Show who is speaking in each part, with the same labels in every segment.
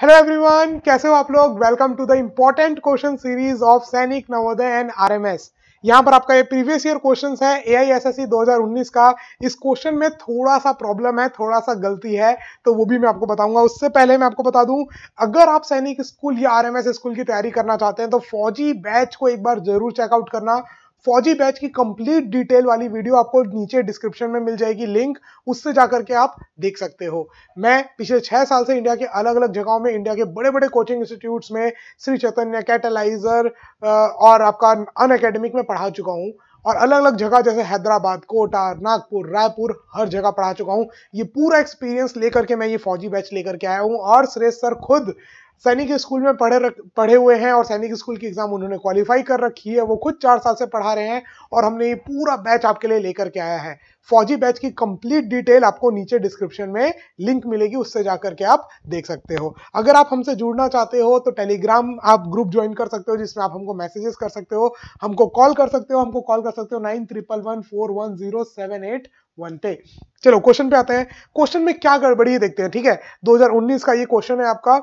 Speaker 1: hello everyone कैसे हो आप लोग welcome to the important question series of Sainik Navodaya and RMS यहाँ पर आपका ये प्रीवियस ईयर क्वेश्चन है एआईएसएससी 2019 का इस क्वेश्चन में थोड़ा सा प्रॉब्लम है थोड़ा सा गलती है तो वो भी मैं आपको बताऊंगा उससे पहले मैं आपको बता दूं अगर आप सैनिक स्कूल या आरएमएस स्कूल की तैयारी करना चाहते हैं तो फौजी बैच को एक बार जरूर चेकआउट करना फौजी बैच की कंप्लीट डिटेल वाली वीडियो आपको नीचे डिस्क्रिप्शन में मिल जाएगी लिंक उससे जाकर के आप देख सकते हो मैं पिछले छह साल से इंडिया के अलग अलग जगहों में इंडिया के बड़े बड़े कोचिंग इंस्टीट्यूट्स में श्री चैतन्य कैटेलाइजर और आपका अन अकेडमिक में पढ़ा चुका हूँ और अलग अलग जगह जैसे हैदराबाद कोटा नागपुर रायपुर हर जगह पढ़ा चुका हूँ ये पूरा एक्सपीरियंस लेकर के मैं ये फौजी बैच लेकर के आया हूँ और सुरेश सर खुद सैनिक स्कूल में पढ़े रख पढ़े हुए हैं और सैनिक स्कूल की एग्जाम उन्होंने क्वालिफाई कर रखी है वो खुद चार साल से पढ़ा रहे हैं और हमने ये पूरा बैच आपके लिए लेकर के आया है फौजी बैच की कंप्लीट डिटेल आपको नीचे डिस्क्रिप्शन में लिंक मिलेगी उससे जाकर के आप देख सकते हो अगर आप हमसे जुड़ना चाहते हो तो टेलीग्राम आप ग्रुप ज्वाइन कर सकते हो जिसमें आप हमको मैसेजेस कर सकते हो हमको कॉल कर सकते हो हमको कॉल कर सकते हो nine triple one four one zero seven eight one पे चलो क्वेश्चन पे आते हैं क्वेश्चन में क्या गड़बड़ी है देखते हैं ठीक है 2019 का ये क्वेश्चन है आपका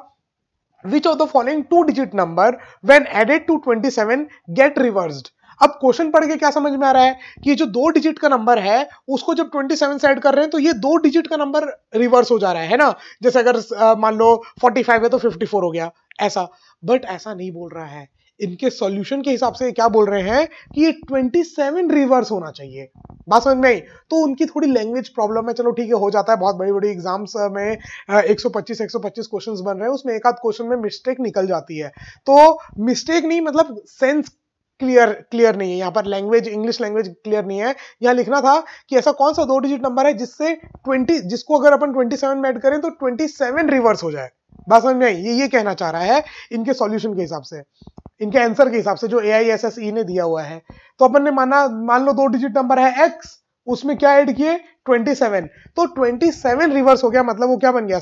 Speaker 1: which of the following two digit number when added to 27 get reversed अब क्वेश्चन पढ़ के क्या समझ में आ रहा है कि जो दो डिजिट का नंबर है उसको जब 27 से ऐड कर रहे हैं तो ये दो डिजिट का नंबर रिवर्स हो जा रहा है है ना जैसे अगर मान लो 45 है तो 54 हो गया ऐसा बट ऐसा नहीं बोल रहा है इनके सॉल्यूशन के हिसाब से क्या बोल रहे हैं कि ये 27 रिवर्स होना चाहिए बात समझ में आई तो उनकी थोड़ी लैंग्वेज प्रॉब्लम है चलो ठीक है हो जाता है बहुत बड़ी बड़ी एग्जाम्स में 125 125 क्वेश्चंस बन रहे हैं उसमें एक आध क्वेश्चन में मिस्टेक निकल जाती है तो मिस्टेक नहीं मतलब सेंस क्लियर क्लियर नहीं है यहाँ पर लैंग्वेज इंग्लिश लैंग्वेज क्लियर नहीं है यहाँ लिखना था कि ऐसा कौन सा दो डिजिट नंबर है जिससे 20 जिसको अगर अपन 27 में ऐड करें तो 27 रिवर्स हो जाए बात समझ में आई ये ये कहना चाह रहा है इनके सॉल्यूशन के हिसाब से इनके आंसर के हिसाब से जो ए आई एस एस ई ने दिया हुआ है तो अपन ने माना मान लो दो डिजिट नंबर है एक्स उसमें क्या ऐड किए 27 तो 27 रिवर्स हो गया मतलब वो क्या बन गया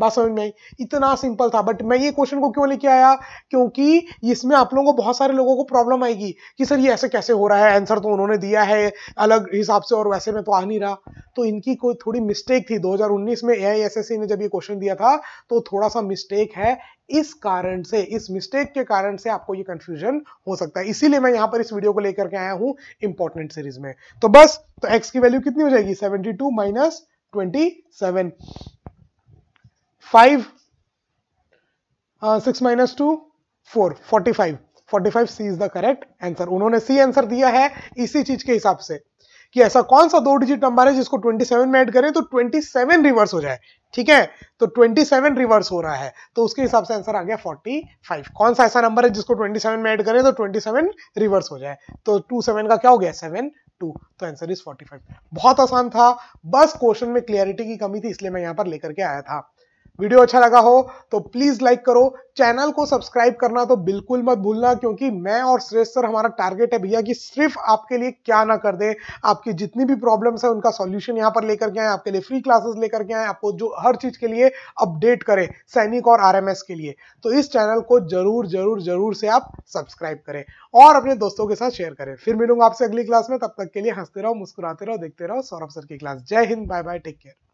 Speaker 1: बात समझ में आई इतना सिंपल था बट मैं ये क्वेश्चन को क्यों लेके आया क्योंकि इसमें आप लोगों को बहुत सारे लोगों को प्रॉब्लम आएगी कि सर ये ऐसे कैसे हो रहा है आंसर तो उन्होंने दिया है अलग हिसाब से और वैसे में तो आ नहीं रहा तो इनकी कोई थोड़ी मिस्टेक थी 2019 में ए ने जब ये क्वेश्चन दिया था तो थोड़ा सा मिस्टेक है इस कारण से इस मिस्टेक के कारण से आपको ये कंफ्यूजन हो सकता है इसीलिए मैं यहां पर इस वीडियो को लेकर के आया हूं इंपॉर्टेंट सीरीज में तो बस तो एक्स की वैल्यू कितनी हो जाएगी seventy two minus twenty seven five six minus two four forty five forty five C is the correct answer उन्होंने सी आंसर दिया है इसी चीज के हिसाब से कि ऐसा कौन सा दो डिजिट नंबर है जिसको 27 में ऐड करें तो 27 रिवर्स हो जाए ठीक है तो 27 रिवर्स हो रहा है तो उसके हिसाब से आंसर आ गया 45 कौन सा ऐसा नंबर है जिसको 27 में ऐड करें तो 27 रिवर्स हो जाए तो 27 का क्या हो गया 7 टू तो आंसर इज 45 बहुत आसान था बस क्वेश्चन में क्लियरिटी की कमी थी इसलिए मैं यहां पर लेकर के आया था वीडियो अच्छा लगा हो तो प्लीज लाइक करो चैनल को सब्सक्राइब करना तो बिल्कुल मत भूलना क्योंकि मैं और श्रेष्ठ सर हमारा टारगेट है भैया कि सिर्फ आपके लिए क्या ना कर दे आपकी जितनी भी प्रॉब्लम्स है उनका सॉल्यूशन यहां पर लेकर के आए आपके लिए फ्री क्लासेस लेकर के आए आपको जो हर चीज के लिए अपडेट करें सैनिक और आर के लिए तो इस चैनल को जरूर जरूर जरूर से आप सब्सक्राइब करें और अपने दोस्तों के साथ शेयर करें फिर मिलूंगा आपसे अगली क्लास में तब तक के लिए हंसते रहो मुस्कुराते रहो देखते रहो सौरभ सर की क्लास जय हिंद बाय बाय टेक केयर